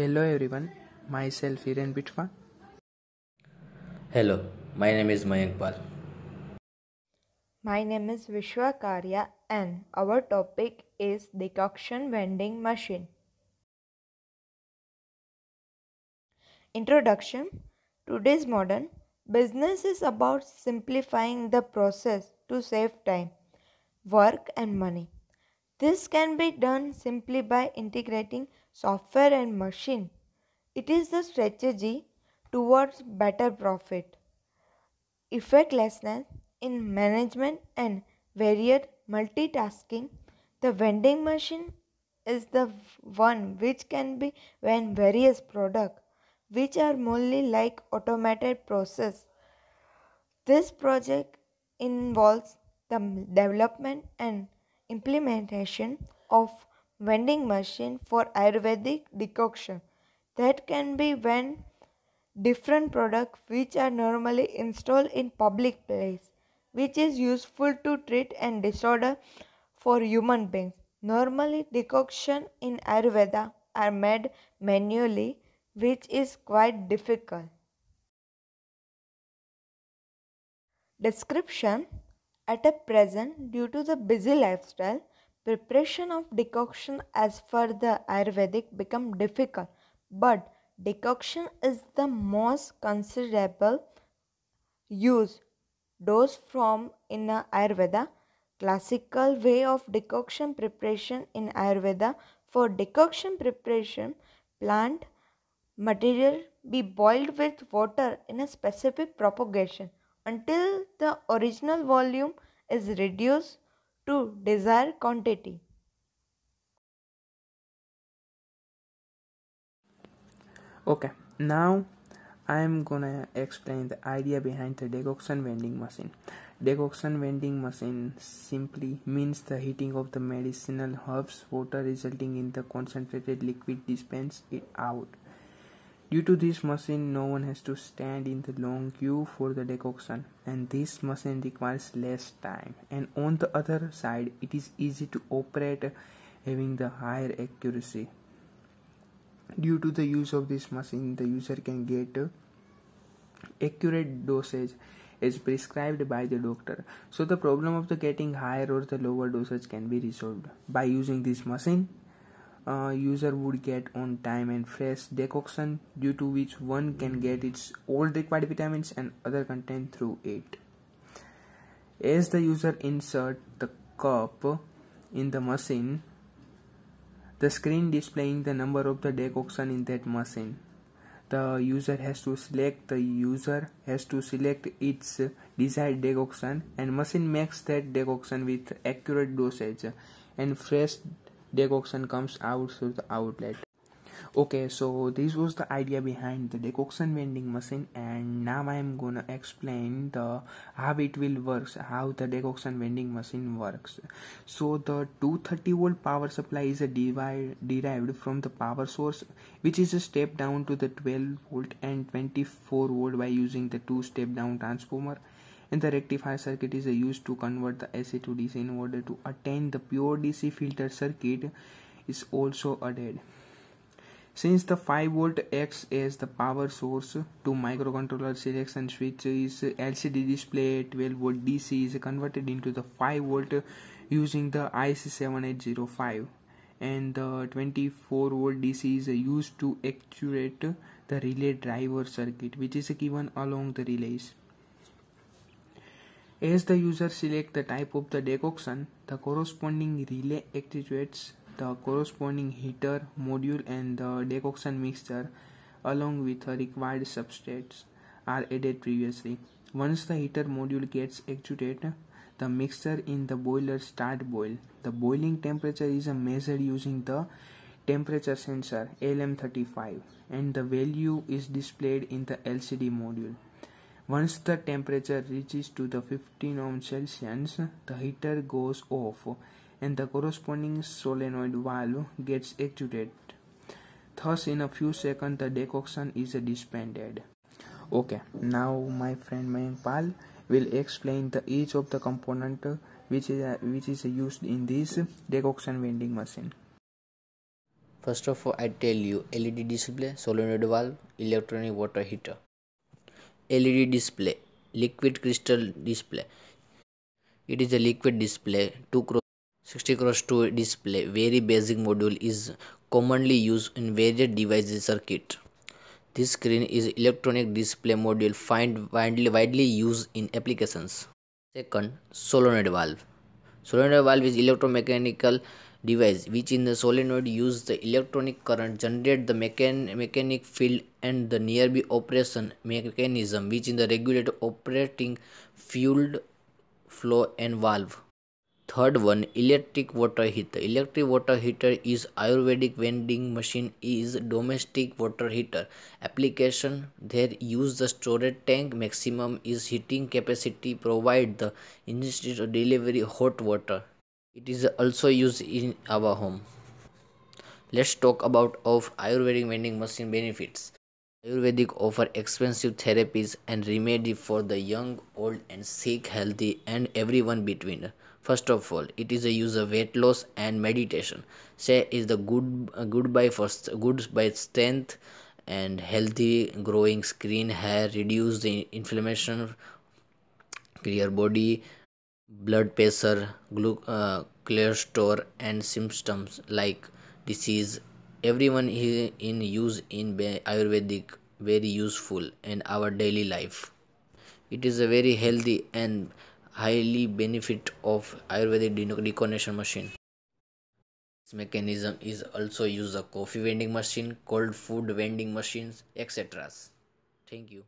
Hello everyone, myself Hiren Bitwa. Hello, my name is Mayank Pal. My name is Vishwakarya and our topic is decoction vending machine. Introduction Today's modern business is about simplifying the process to save time, work, and money. This can be done simply by integrating software and machine. It is the strategy towards better profit, effectlessness in management and varied multitasking. The vending machine is the one which can be when various products which are mainly like automated process. This project involves the development and implementation of vending machine for Ayurvedic decoction that can be when different products which are normally installed in public place which is useful to treat and disorder for human beings. Normally decoction in Ayurveda are made manually which is quite difficult. Description At a present, due to the busy lifestyle, Preparation of decoction as per the Ayurvedic become difficult, but decoction is the most considerable use dose from in Ayurveda. Classical way of decoction preparation in Ayurveda for decoction preparation plant material be boiled with water in a specific propagation until the original volume is reduced to desired quantity. Okay, now I am gonna explain the idea behind the decoction vending machine. Decoction vending machine simply means the heating of the medicinal herbs water resulting in the concentrated liquid dispensed it out. Due to this machine, no one has to stand in the long queue for the decoction, and this machine requires less time. And on the other side, it is easy to operate, having the higher accuracy. Due to the use of this machine, the user can get accurate dosage as prescribed by the doctor. So, the problem of the getting higher or the lower dosage can be resolved by using this machine uh, user would get on time and fresh decoction due to which one can get its old required vitamins and other content through it as the user insert the cup in the machine the screen displaying the number of the decoction in that machine the user has to select the user has to select its desired decoction and machine makes that decoction with accurate dosage and fresh decoction comes out through the outlet okay so this was the idea behind the decoction vending machine and now i am gonna explain the how it will works how the decoction vending machine works so the 230 volt power supply is derived derived from the power source which is a step down to the 12 volt and 24 volt by using the two step down transformer and the rectifier circuit is used to convert the AC to DC in order to attain the pure DC filter circuit is also added. Since the 5 volt acts as the power source to microcontroller selection switch is LCD display 12 volt DC is converted into the 5 volt using the IC7805 and the 24 volt DC is used to actuate the relay driver circuit which is given along the relays. As the user selects the type of the decoction, the corresponding relay activates the corresponding heater module and the decoction mixture along with the required substrates are added previously. Once the heater module gets activated, the mixture in the boiler start boil. The boiling temperature is measured using the temperature sensor LM35 and the value is displayed in the LCD module. Once the temperature reaches to the 15 ohms Celsius, the heater goes off and the corresponding solenoid valve gets actuated. Thus, in a few seconds, the decoction is disbanded. Okay, now my friend Mayank Pal will explain the each of the component which is uh, which is used in this decoction vending machine. First of all, I tell you LED display, solenoid valve, electronic water heater. LED display liquid crystal display it is a liquid display 2 cross 60 cross 2 display very basic module is commonly used in various devices circuit this screen is electronic display module find widely, widely used in applications second solenoid valve solenoid valve is electromechanical device which in the solenoid use the electronic current generate the mechan mechanic field and the nearby operation mechanism which in the regulate operating fueled flow and valve third one electric water heater electric water heater is ayurvedic vending machine is domestic water heater application there use the storage tank maximum is heating capacity provide the instant delivery hot water it is also used in our home. Let's talk about of Ayurvedic vending machine benefits. Ayurvedic offer expensive therapies and remedy for the young, old and sick, healthy and everyone between. First of all, it is a use of weight loss and meditation. Say is the good uh, good for good by strength and healthy growing screen hair, reduce the inflammation, clear body blood pressure, glu- uh, store and symptoms like disease. Everyone is in use in Ayurvedic, very useful in our daily life. It is a very healthy and highly benefit of Ayurvedic decongestion machine. This mechanism is also used a coffee vending machine, cold food vending machines, etc. Thank you.